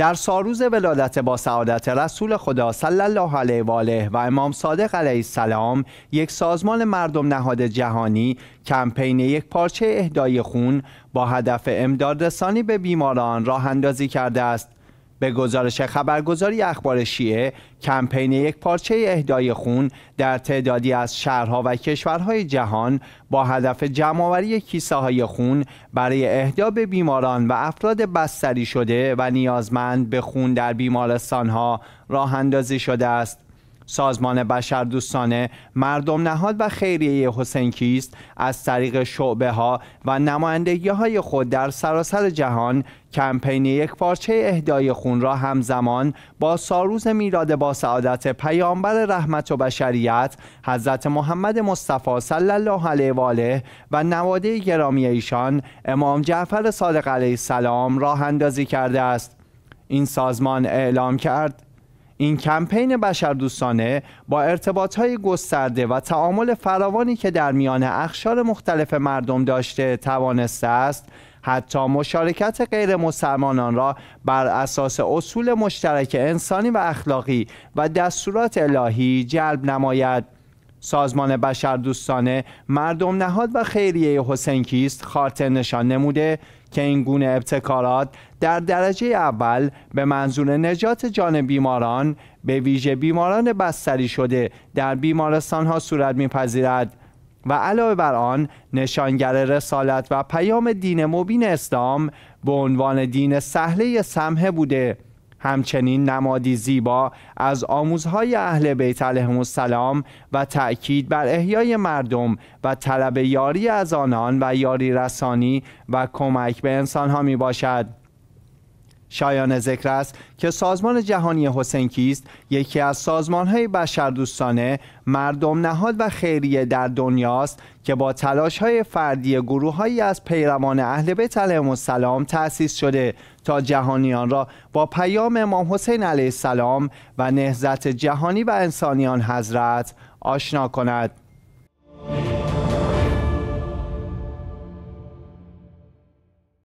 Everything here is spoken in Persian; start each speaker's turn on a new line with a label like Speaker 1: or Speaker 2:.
Speaker 1: در ساروز ولادت با سعادت رسول خدا صلی الله علیه و آله و امام صادق علیه السلام یک سازمان مردم نهاد جهانی کمپین یک پارچه اهدای خون با هدف امدادرسانی به بیماران راه اندازی کرده است به گزارش خبرگزاری اخبار شیعه کمپین یک پارچه اهدای خون در تعدادی از شهرها و کشورهای جهان با هدف جمعآوری کیسه های خون برای اهدا به بیماران و افراد بستری شده و نیازمند به خون در بیمارستانها راه اندازی شده است سازمان بشر دوستانه، مردم نهاد و خیریه حسین کیست از طریق شعبه ها و نمایندگی های خود در سراسر جهان کمپین یک پارچه اهدای خون را همزمان با ساروز میلاد با سعادت پیامبر رحمت و بشریت حضرت محمد مصطفی صلی الله علیه و آله و نواده گرامی ایشان امام جعفر صادق علیه السلام راه اندازی کرده است این سازمان اعلام کرد این کمپین دوستانه با های گسترده و تعامل فراوانی که در میان اخشار مختلف مردم داشته توانسته است حتی مشارکت غیر مسلمانان را بر اساس اصول مشترک انسانی و اخلاقی و دستورات الهی جلب نماید سازمان بشردوستانه مردم نهاد و خیریه کیست خاطر نشان نموده که این گونه ابتکارات در درجه اول به منظور نجات جان بیماران به ویژه بیماران بستری شده در بیمارستان ها صورت میپذیرد و علاوه بر آن نشانگر رسالت و پیام دین مبین اسلام به عنوان دین سهله سمه بوده همچنین نمادی زیبا از آموزهای اهل بیت علیهم السلام و تأکید بر احیای مردم و طلب یاری از آنان و یاری رسانی و کمک به ها می باشد شایان ذکر است که سازمان جهانی حسین کیست یکی از سازمانهای بشردوستانه مردم نهاد و خیریه در دنیاست که با تلاش های فردی گروههایی از پیروان اهل بیت علیهم السلام تأسیس شده تا جهانیان را با پیام امام حسین علیه السلام و نهضت جهانی و انسانیان حضرت آشنا کند